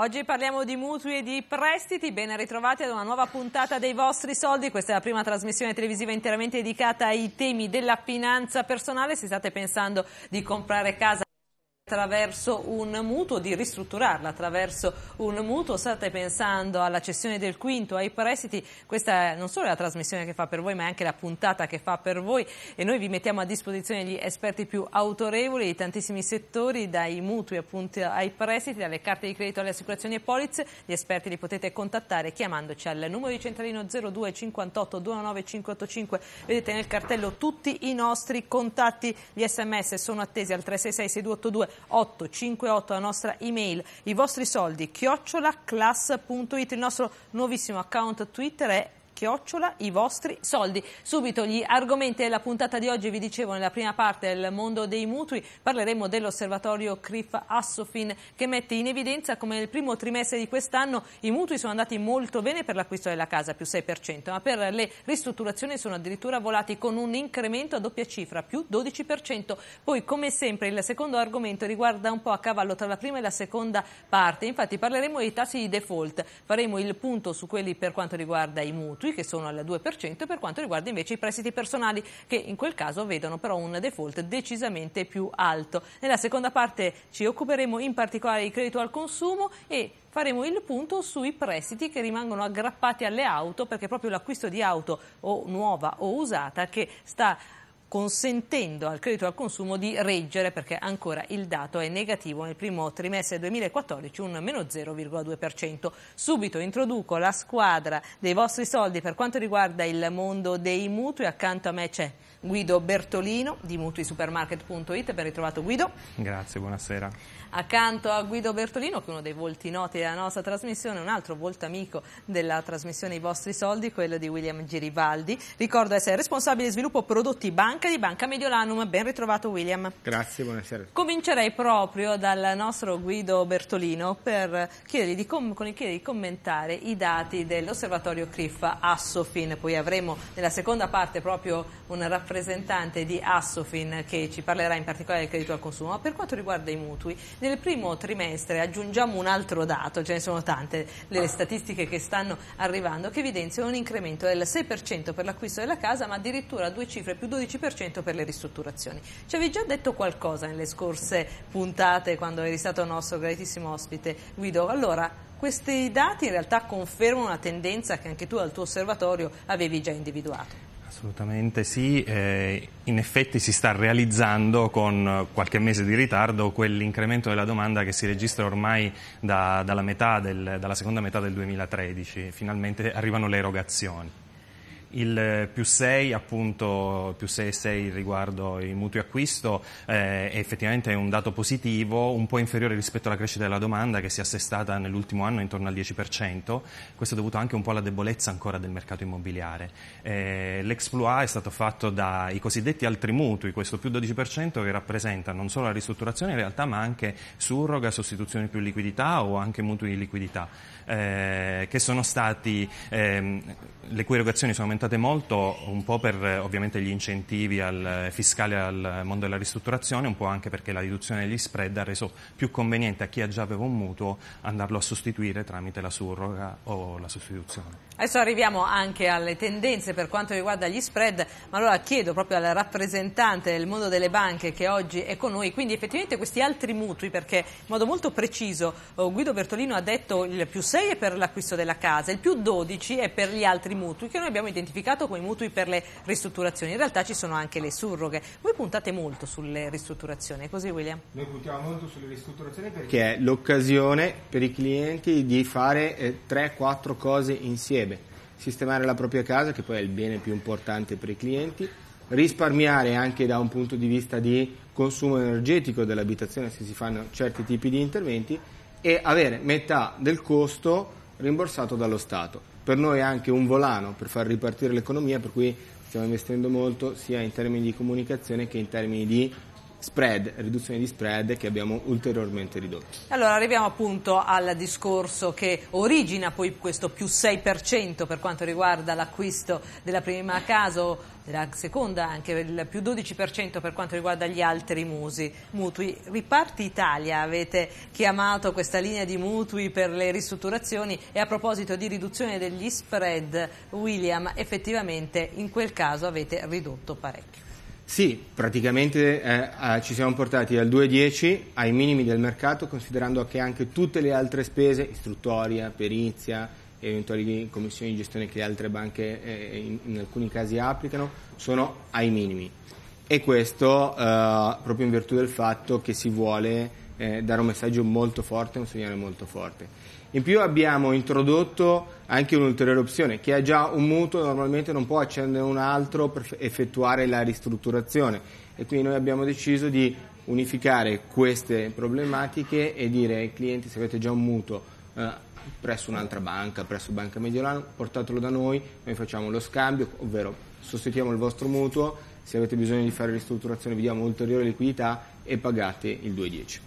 Oggi parliamo di mutui e di prestiti, ben ritrovati ad una nuova puntata dei vostri soldi, questa è la prima trasmissione televisiva interamente dedicata ai temi della finanza personale, se state pensando di comprare casa attraverso un mutuo, di ristrutturarla attraverso un mutuo. State pensando alla cessione del quinto, ai prestiti. Questa non solo la trasmissione che fa per voi, ma anche la puntata che fa per voi. E noi vi mettiamo a disposizione gli esperti più autorevoli di tantissimi settori, dai mutui appunto, ai prestiti, dalle carte di credito alle assicurazioni e polizze. Gli esperti li potete contattare chiamandoci al numero di centralino 02 58 Vedete nel cartello tutti i nostri contatti. Gli sms sono attesi al 366 6282 858 la nostra email, i vostri soldi, chiocciolaclass.it, il nostro nuovissimo account Twitter è chiocciola i vostri soldi. Subito gli argomenti della puntata di oggi, vi dicevo nella prima parte del mondo dei mutui, parleremo dell'osservatorio CRIF Assofin che mette in evidenza come nel primo trimestre di quest'anno i mutui sono andati molto bene per l'acquisto della casa, più 6%, ma per le ristrutturazioni sono addirittura volati con un incremento a doppia cifra, più 12%. Poi come sempre il secondo argomento riguarda un po' a cavallo tra la prima e la seconda parte, infatti parleremo dei tassi di default, faremo il punto su quelli per quanto riguarda i mutui, mutui che sono al 2% per quanto riguarda invece i prestiti personali che in quel caso vedono però un default decisamente più alto. Nella seconda parte ci occuperemo in particolare di credito al consumo e faremo il punto sui prestiti che rimangono aggrappati alle auto perché proprio l'acquisto di auto o nuova o usata che sta consentendo al credito al consumo di reggere perché ancora il dato è negativo nel primo trimestre 2014 un meno 0,2%. Subito introduco la squadra dei vostri soldi per quanto riguarda il mondo dei mutui accanto a me c'è Guido Bertolino di mutuisupermarket.it. Ben ritrovato Guido. Grazie, buonasera. Accanto a Guido Bertolino, che è uno dei volti noti della nostra trasmissione, un altro volto amico della trasmissione I vostri soldi, quello di William Giribaldi. Ricordo essere responsabile di sviluppo prodotti banca di Banca Mediolanum. Ben ritrovato William. Grazie, buonasera. Comincerei proprio dal nostro Guido Bertolino per chiedergli di, com chiedergli di commentare i dati dell'osservatorio CRIF Assofin. Poi avremo nella seconda parte proprio un rapporto rappresentante di Assofin che ci parlerà in particolare del credito al consumo, ma per quanto riguarda i mutui, nel primo trimestre aggiungiamo un altro dato, ce ne sono tante delle statistiche che stanno arrivando, che evidenziano un incremento del 6% per l'acquisto della casa, ma addirittura due cifre più 12% per le ristrutturazioni. Ci avevi già detto qualcosa nelle scorse puntate quando eri stato nostro gratissimo ospite Guido, allora questi dati in realtà confermano una tendenza che anche tu al tuo osservatorio avevi già individuato. Assolutamente sì, eh, in effetti si sta realizzando con qualche mese di ritardo quell'incremento della domanda che si registra ormai da, dalla, del, dalla seconda metà del 2013, finalmente arrivano le erogazioni il eh, più 6 appunto più 6 e 6 riguardo i mutui acquisto eh, è effettivamente un dato positivo un po' inferiore rispetto alla crescita della domanda che si è assestata nell'ultimo anno intorno al 10% questo è dovuto anche un po' alla debolezza ancora del mercato immobiliare eh, l'exploit è stato fatto dai cosiddetti altri mutui questo più 12% che rappresenta non solo la ristrutturazione in realtà ma anche surroga, sostituzione più liquidità o anche mutui di liquidità eh, che sono stati ehm, le cui erogazioni sono aumentate aumentate molto un po' per eh, ovviamente gli incentivi al, eh, fiscali al mondo della ristrutturazione, un po' anche perché la riduzione degli spread ha reso più conveniente a chi già aveva un mutuo andarlo a sostituire tramite la surroga o la sostituzione. Adesso arriviamo anche alle tendenze per quanto riguarda gli spread, ma allora chiedo proprio al rappresentante del mondo delle banche che oggi è con noi, quindi effettivamente questi altri mutui, perché in modo molto preciso oh, Guido Bertolino ha detto il più 6 è per l'acquisto della casa, il più 12 è per gli altri mutui che noi abbiamo identificato identificato i mutui per le ristrutturazioni, in realtà ci sono anche le surroghe. Voi puntate molto sulle ristrutturazioni, è così William? Noi puntiamo molto sulle ristrutturazioni perché è l'occasione per i clienti di fare 3-4 eh, cose insieme. Sistemare la propria casa, che poi è il bene più importante per i clienti, risparmiare anche da un punto di vista di consumo energetico dell'abitazione se si fanno certi tipi di interventi e avere metà del costo rimborsato dallo Stato per noi è anche un volano per far ripartire l'economia, per cui stiamo investendo molto sia in termini di comunicazione che in termini di spread, riduzione di spread che abbiamo ulteriormente ridotto. Allora arriviamo appunto al discorso che origina poi questo più 6% per quanto riguarda l'acquisto della prima casa, della seconda anche il più 12% per quanto riguarda gli altri musi, mutui. Riparti Italia avete chiamato questa linea di mutui per le ristrutturazioni e a proposito di riduzione degli spread, William, effettivamente in quel caso avete ridotto parecchio. Sì, praticamente eh, eh, ci siamo portati dal 2,10 ai minimi del mercato, considerando che anche tutte le altre spese, istruttoria, perizia, eventuali commissioni di gestione che le altre banche eh, in, in, alcuni casi applicano, sono ai minimi. E questo eh, proprio in virtù del fatto che si vuole eh, dare un messaggio molto forte, un segnale molto forte. In più abbiamo introdotto anche un'ulteriore opzione, chi ha già un mutuo normalmente non può accendere un altro per effettuare la ristrutturazione e quindi noi abbiamo deciso di unificare queste problematiche e dire ai clienti se avete già un mutuo eh, presso un'altra banca, presso Banca Mediolano, portatelo da noi, noi facciamo lo scambio, ovvero sostituiamo il vostro mutuo, se avete bisogno di fare ristrutturazione vi diamo ulteriore liquidità e pagate il 2,10.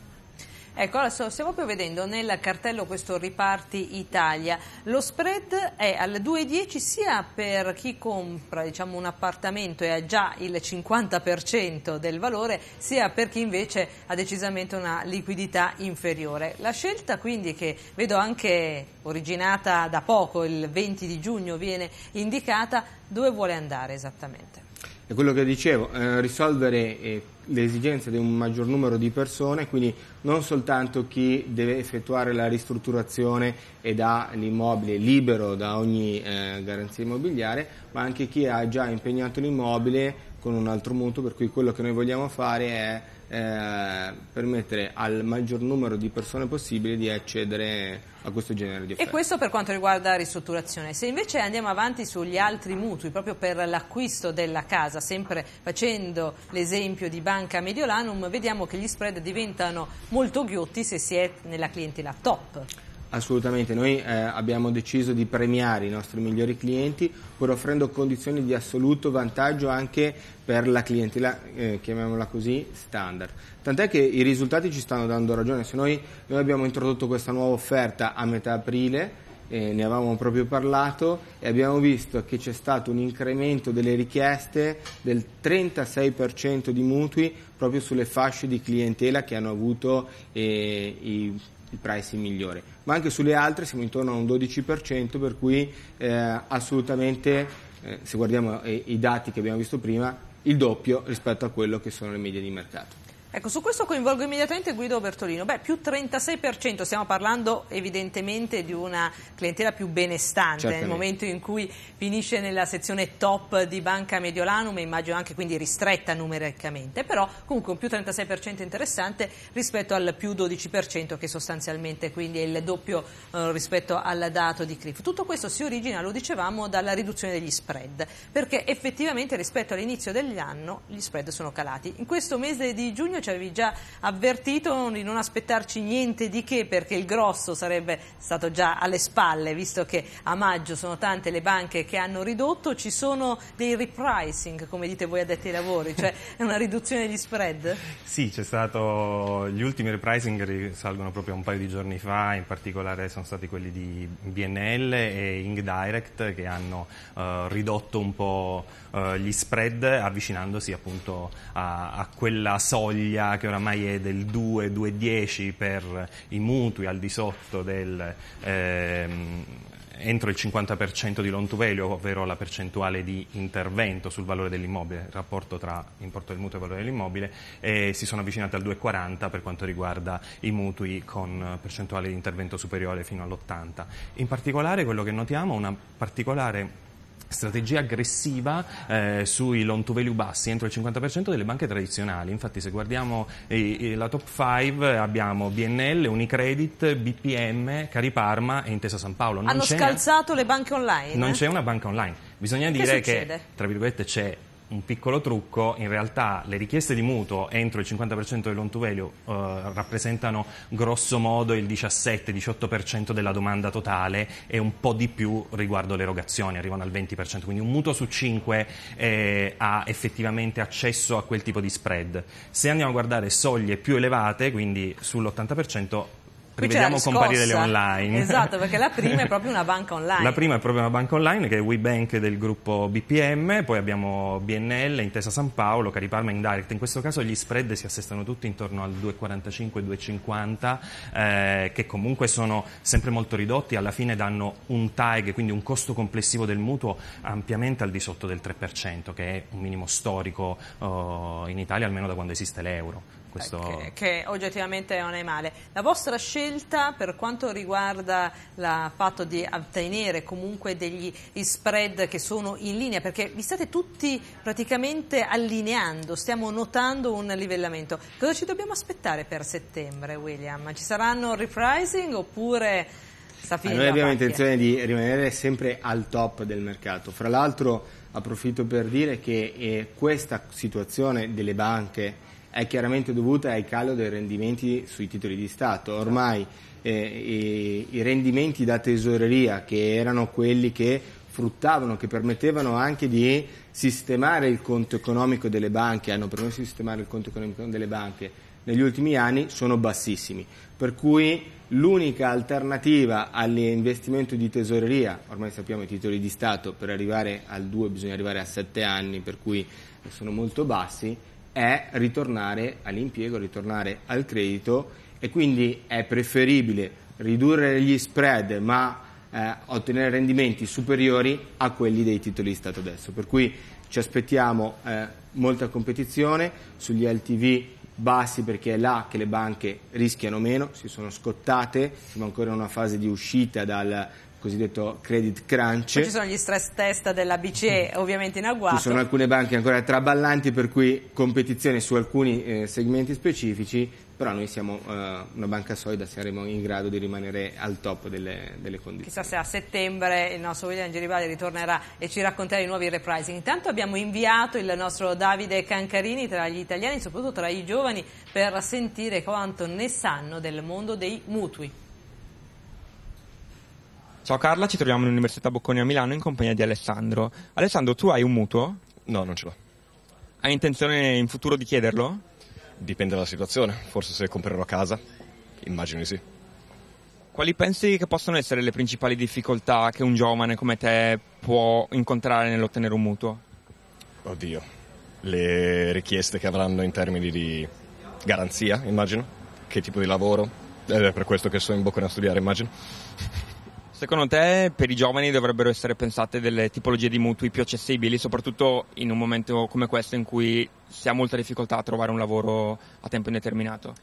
Ecco, adesso stiamo proprio vedendo nel cartello questo Riparti Italia. Lo spread è al 2,10 sia per chi compra diciamo, un appartamento e ha già il 50% del valore, sia per chi invece ha decisamente una liquidità inferiore. La scelta quindi che vedo anche originata da poco, il 20 di giugno viene indicata, dove vuole andare esattamente? è quello che dicevo, eh, risolvere eh, le esigenze di un maggior numero di persone, quindi non soltanto chi deve effettuare la ristrutturazione ed ha l'immobile libero da ogni eh, garanzia immobiliare, ma anche chi ha già impegnato l'immobile con un altro mutuo, per cui quello che noi vogliamo fare è eh, permettere al maggior numero di persone possibile di accedere a questo genere di offerte. E questo per quanto riguarda la ristrutturazione. Se invece andiamo avanti sugli altri mutui, proprio per l'acquisto della casa, sempre facendo l'esempio di Banca Mediolanum, vediamo che gli spread diventano molto ghiotti se si è nella clientela top. Assolutamente, noi eh, abbiamo deciso di premiare i nostri migliori clienti pur offrendo condizioni di assoluto vantaggio anche per la clientela, eh, chiamiamola così, standard. Tant'è che i risultati ci stanno dando ragione, se noi, noi abbiamo introdotto questa nuova offerta a metà aprile, eh, ne avevamo proprio parlato e abbiamo visto che c'è stato un incremento delle richieste del 36% di mutui proprio sulle fasce di clientela che hanno avuto eh, i il pricing migliore, ma anche sulle altre siamo intorno a un 12%, per cui eh, assolutamente, eh, se guardiamo i, eh, i dati che abbiamo visto prima, il doppio rispetto a quello che sono le medie di mercato. Ecco, su questo coinvolgo immediatamente Guido Bertolino. Beh, più 36%, stiamo parlando evidentemente di una clientela più benestante Certamente. nel momento in cui finisce nella sezione top di Banca Mediolanum, immagino anche quindi ristretta numericamente, però comunque un più 36% interessante rispetto al più 12% che sostanzialmente quindi è il doppio eh, rispetto al dato di CRIF. Tutto questo si origina, lo dicevamo, dalla riduzione degli spread, perché effettivamente rispetto all'inizio dell'anno gli spread sono calati. In questo mese di giugno ci avevi già avvertito di non aspettarci niente di che perché il grosso sarebbe stato già alle spalle, visto che a maggio sono tante le banche che hanno ridotto, ci sono dei repricing, come dite voi addetti ai lavori, cioè una riduzione di spread? Sì, c'è stato, gli ultimi repricing risalgono proprio a un paio di giorni fa, in particolare sono stati quelli di BNL e Ingdirect che hanno eh, ridotto un po' eh, gli spread avvicinandosi appunto a, a quella soglia soglia che oramai è del 2-2,10 per i mutui al di sotto del... Ehm, entro il 50% di loan to value, ovvero la percentuale di intervento sul valore dell'immobile, il rapporto tra importo del mutuo e valore dell'immobile, e si sono avvicinate al 2,40 per quanto riguarda i mutui con percentuale di intervento superiore fino all'80. In particolare quello che notiamo è una particolare strategia aggressiva eh, sui loan to value bassi entro il 50% delle banche tradizionali. Infatti se guardiamo eh, la top 5 eh, abbiamo BNL, Unicredit, BPM, Cari Parma e Intesa San Paolo. Non Hanno scalzato una... le banche online. Non eh? c'è una banca online. Bisogna che dire succede? che, tra virgolette, c'è un piccolo trucco, in realtà le richieste di mutuo entro il 50% del loan to value eh, rappresentano grosso modo il 17-18% della domanda totale e un po' di più riguardo le erogazioni, arrivano al 20%, quindi un mutuo su 5 eh, ha effettivamente accesso a quel tipo di spread. Se andiamo a guardare soglie più elevate, quindi sull'80%, vediamo comparire le online. Esatto, perché la prima è proprio una banca online. La prima è proprio una banca online che è WeBank del gruppo BPM, poi abbiamo BNL, Intesa San Paolo, Cariparma Indirect. In questo caso gli spread si assestano tutti intorno al 2,45-2,50 eh, che comunque sono sempre molto ridotti, alla fine danno un tag, quindi un costo complessivo del mutuo ampiamente al di sotto del 3%, che è un minimo storico eh, in Italia almeno da quando esiste l'euro. Questo... Eh, che, che, oggettivamente non è male. La vostra scelta per quanto riguarda il fatto di ottenere comunque degli spread che sono in linea, perché vi state tutti praticamente allineando, stiamo notando un livellamento. Cosa ci dobbiamo aspettare per settembre, William? Ci saranno reprising oppure... Allora, noi abbiamo macchia. intenzione di rimanere sempre al top del mercato. Fra l'altro approfitto per dire che eh, questa situazione delle banche è chiaramente dovuta al calo dei rendimenti sui titoli di Stato. Ormai eh, i, i rendimenti da tesoreria, che erano quelli che fruttavano, che permettevano anche di sistemare il conto economico delle banche, hanno permesso di sistemare il conto economico delle banche negli ultimi anni sono bassissimi. Per cui l'unica alternativa all'investimento di tesoreria, ormai sappiamo i titoli di Stato, per arrivare al 2 bisogna arrivare a 7 anni, per cui sono molto bassi, è ritornare all'impiego, ritornare al credito e quindi è preferibile ridurre gli spread ma eh, ottenere rendimenti superiori a quelli dei titoli di Stato adesso. Per cui ci aspettiamo eh, molta competizione sugli LTV bassi perché è là che le banche rischiano meno, si sono scottate, siamo ancora in una fase di uscita dal cosiddetto credit crunch. Poi ci sono gli stress test della BCE, mm. ovviamente in agguato. Ci sono alcune banche ancora traballanti, per cui competizione su alcuni eh, segmenti specifici, però noi siamo eh, una banca solida, saremo in grado di rimanere al top delle, delle condizioni. Chissà se a settembre il nostro William Geribaldi ritornerà e ci racconterà i nuovi repricing. Intanto abbiamo inviato il nostro Davide Cancarini tra gli italiani, soprattutto tra i giovani, per sentire quanto ne sanno del mondo dei mutui. Ciao Carla, ci troviamo all'Università Bocconi a Milano in compagnia di Alessandro. Alessandro, tu hai un mutuo? No, non ce l'ho. Hai intenzione in futuro di chiederlo? Dipende dalla situazione, forse se comprerò casa, immagino di sì. Quali pensi che possono essere le principali difficoltà che un giovane come te può incontrare nell'ottenere un mutuo? Oddio, le richieste che avranno in termini di garanzia, immagino, che tipo di lavoro, ed è per questo che sono in Bocconi a studiare, immagino. Secondo te per i giovani dovrebbero essere pensate delle tipologie di mutui più accessibili, soprattutto in un momento come questo in cui si ha molta difficoltà a trovare un lavoro a tempo indeterminato?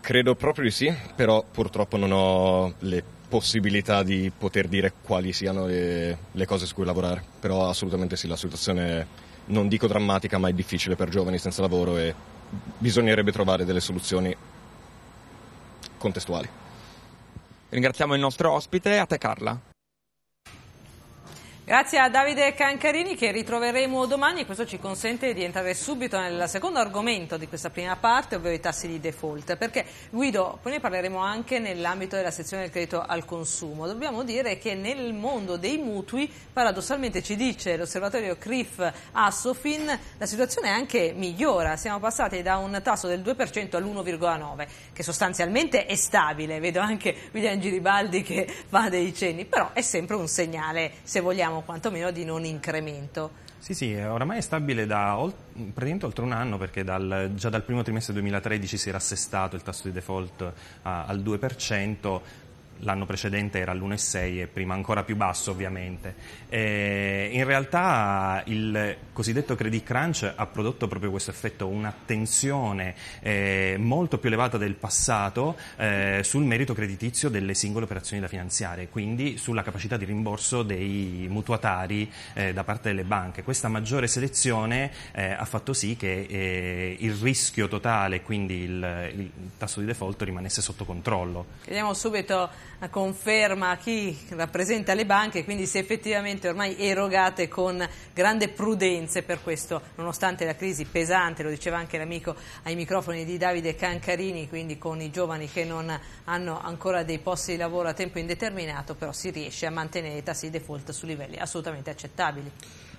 Credo proprio di sì, però purtroppo non ho le possibilità di poter dire quali siano le, le cose su cui lavorare, però assolutamente sì, la situazione non dico drammatica ma è difficile per giovani senza lavoro e bisognerebbe trovare delle soluzioni contestuali. Ringraziamo il nostro ospite, a te Carla. Grazie a Davide Cancarini che ritroveremo domani e questo ci consente di entrare subito nel secondo argomento di questa prima parte, ovvero i tassi di default, perché Guido, poi ne parleremo anche nell'ambito della sezione del credito al consumo. Dobbiamo dire che nel mondo dei mutui, paradossalmente ci dice l'osservatorio CRIF Assofin, la situazione è anche migliora, siamo passati da un tasso del 2% all'1,9, che sostanzialmente è stabile, vedo anche William Giribaldi che fa dei cenni, però è sempre un segnale, se vogliamo diciamo quantomeno di non incremento. Sì, sì, oramai è stabile da olt praticamente oltre un anno perché dal, già dal primo trimestre 2013 si era assestato il tasso di default a, al 2%, l'anno precedente era l'1,6 e prima ancora più basso ovviamente. E in realtà il cosiddetto credit crunch ha prodotto proprio questo effetto, una tensione eh, molto più elevata del passato eh, sul merito creditizio delle singole operazioni da finanziare, quindi sulla capacità di rimborso dei mutuatari eh, da parte delle banche. Questa maggiore selezione eh, ha fatto sì che eh, il rischio totale, quindi il, il tasso di default rimanesse sotto controllo. Vediamo subito conferma a chi rappresenta le banche, quindi se effettivamente ormai erogate con grande prudenza per questo, nonostante la crisi pesante, lo diceva anche l'amico ai microfoni di Davide Cancarini, quindi con i giovani che non hanno ancora dei posti di lavoro a tempo indeterminato, però si riesce a mantenere i tassi di default su livelli assolutamente accettabili.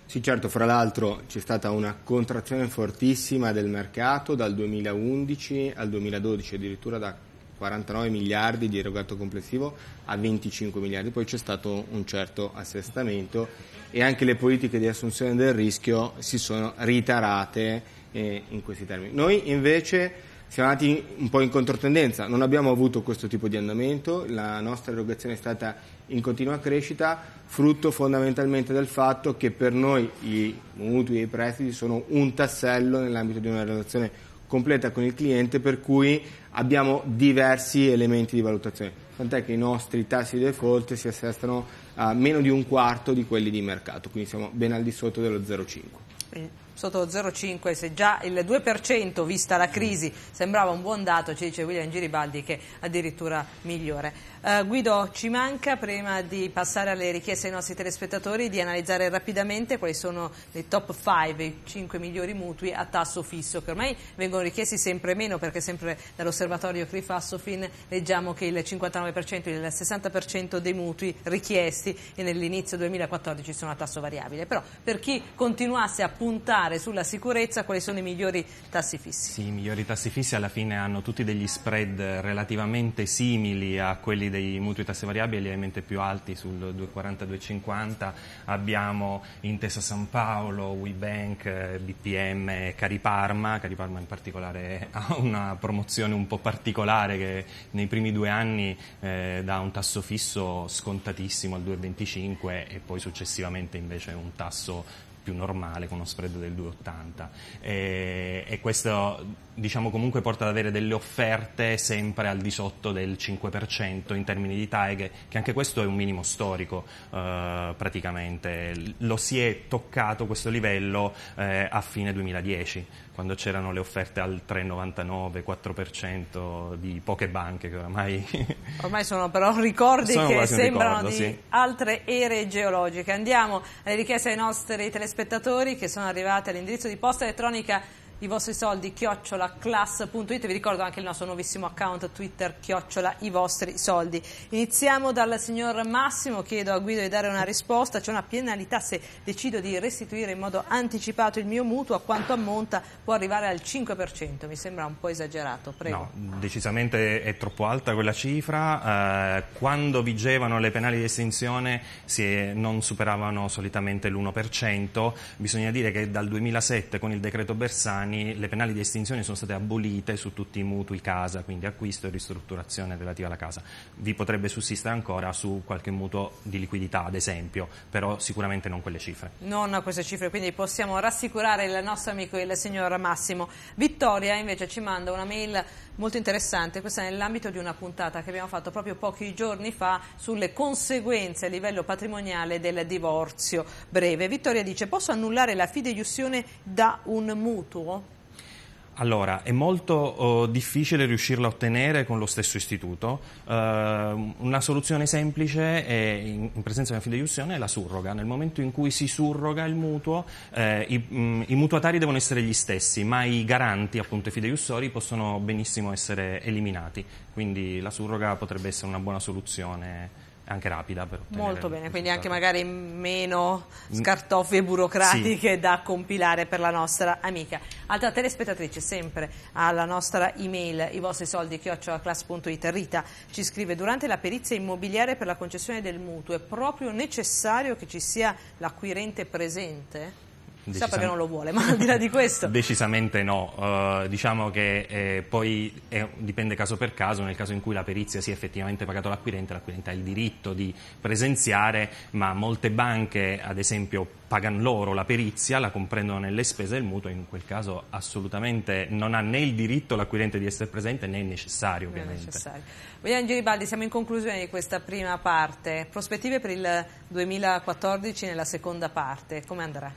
Sì, certo, fra l'altro c'è stata una contrazione fortissima del mercato dal 2011 al 2012, addirittura da 49 miliardi di erogato complessivo a 25 miliardi, poi c'è stato un certo assestamento e anche le politiche di assunzione del rischio si sono ritarate eh, in questi termini. Noi invece siamo andati un po' in controtendenza, non abbiamo avuto questo tipo di andamento, la nostra erogazione è stata in continua crescita, frutto fondamentalmente del fatto che per noi i mutui e i prestiti sono un tassello nell'ambito di una relazione completa con il cliente per cui abbiamo diversi elementi di valutazione, tant'è che i nostri tassi di default si assestano a meno di un quarto di quelli di mercato, quindi siamo ben al di sotto dello 0,5. Bene eh, sotto 0,5 se già il 2% vista la crisi sembrava un buon dato ci dice William Giribaldi che addirittura migliore Uh, Guido, ci manca, prima di passare alle richieste ai nostri telespettatori, di analizzare rapidamente quali sono le top 5, i 5 migliori mutui a tasso fisso, che ormai vengono richiesti sempre meno, perché sempre dall'osservatorio CRIF Assofin leggiamo che il 59%, il 60% dei mutui richiesti nell'inizio 2014 sono a tasso variabile. Però per chi continuasse a puntare sulla sicurezza, quali sono i migliori tassi fissi? Sì, i migliori tassi fissi alla fine hanno tutti degli spread relativamente simili a quelli dei mutui tasse variabili lievemente più alti sul 240-250, abbiamo Intesa San Paolo, WeBank, BPM, Cariparma, Cariparma in particolare ha una promozione un po' particolare che nei primi due anni eh, dà un tasso fisso scontatissimo al 2,25 e poi successivamente invece un tasso più normale con uno spread del 2,80 e, e questo diciamo comunque porta ad avere delle offerte sempre al di sotto del 5% in termini di taghe, che anche questo è un minimo storico eh, praticamente. Lo si è toccato questo livello eh, a fine 2010, quando c'erano le offerte al 3,99, 4% di poche banche che oramai... ormai sono però ricordi sono che sembrano ricordo, di sì. altre ere geologiche. Andiamo alle richieste dei nostri telespettatori che sono arrivate all'indirizzo di posta elettronica i vostri soldi chiocciola class.it vi ricordo anche il nostro nuovissimo account twitter chiocciola i vostri soldi iniziamo dal signor Massimo chiedo a Guido di dare una risposta c'è una penalità se decido di restituire in modo anticipato il mio mutuo a quanto ammonta può arrivare al 5% mi sembra un po' esagerato prego no, decisamente è troppo alta quella cifra eh, quando vigevano le penali di estinzione è, eh, non superavano solitamente l'1% bisogna dire che dal 2007 con il decreto Bersani anni le penali di estinzione sono state abolite su tutti i mutui casa, quindi acquisto e ristrutturazione relativa alla casa. Vi potrebbe sussistere ancora su qualche mutuo di liquidità, ad esempio, però sicuramente non quelle cifre. Non queste cifre, quindi possiamo rassicurare il nostro amico, il signor Massimo. Vittoria invece ci manda una mail molto interessante, questa è nell'ambito di una puntata che abbiamo fatto proprio pochi giorni fa sulle conseguenze a livello patrimoniale del divorzio breve. Vittoria dice, posso annullare la fideiussione da un mutuo? Allora, è molto oh, difficile riuscirla a ottenere con lo stesso istituto. Uh, una soluzione semplice è, in, in, presenza di una fideiussione è la surroga. Nel momento in cui si surroga il mutuo, eh, i, mh, mm, i, mutuatari devono essere gli stessi, ma i garanti, appunto i fideiussori, possono benissimo essere eliminati. Quindi la surroga potrebbe essere una buona soluzione anche rapida. Molto bene, quindi anche magari meno mm. scartoffie burocratiche sì. da compilare per la nostra amica. Altra telespettatrice, sempre alla nostra email, i vostri soldi, chiocciolaclass.it, Rita ci scrive, durante la perizia immobiliare per la concessione del mutuo è proprio necessario che ci sia l'acquirente presente? Sa perché non lo vuole, ma al di là di questo... Decisamente no, uh, diciamo che eh, poi è, dipende caso per caso, nel caso in cui la perizia sia effettivamente pagata l'acquirente, l'acquirente ha il diritto di presenziare, ma molte banche ad esempio pagano loro la perizia, la comprendono nelle spese del mutuo, in quel caso assolutamente non ha né il diritto l'acquirente di essere presente né è necessario ovviamente. Vogliamo William Giribaldi, siamo in conclusione di questa prima parte, prospettive per il 2014 nella seconda parte, come andrà?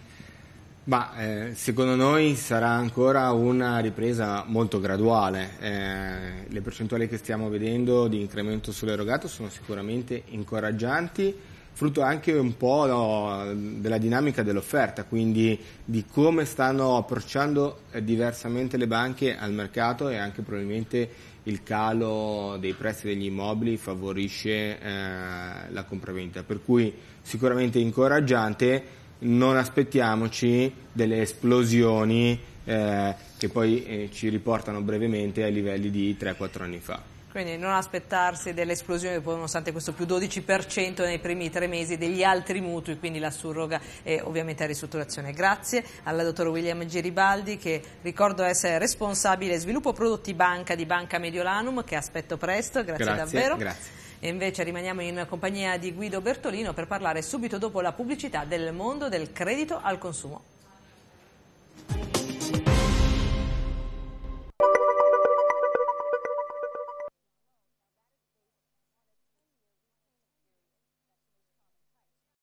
Ma eh, secondo noi sarà ancora una ripresa molto graduale. Eh, le percentuali che stiamo vedendo di incremento sull'erogato sono sicuramente incoraggianti, frutto anche un po' no, della dinamica dell'offerta, quindi di come stanno approcciando eh, diversamente le banche al mercato e anche probabilmente il calo dei prezzi degli immobili favorisce eh, la compravendita, per cui sicuramente incoraggiante non aspettiamoci delle esplosioni eh, che poi eh, ci riportano brevemente ai livelli di 3-4 anni fa. Quindi non aspettarsi delle esplosioni, nonostante questo più 12% nei primi tre mesi degli altri mutui, quindi la surroga e ovviamente la ristrutturazione. Grazie alla dottor William Giribaldi che ricordo essere responsabile sviluppo prodotti banca di Banca Mediolanum che aspetto presto, grazie, grazie davvero. Grazie. E invece rimaniamo in compagnia di Guido Bertolino per parlare subito dopo la pubblicità del mondo del credito al consumo.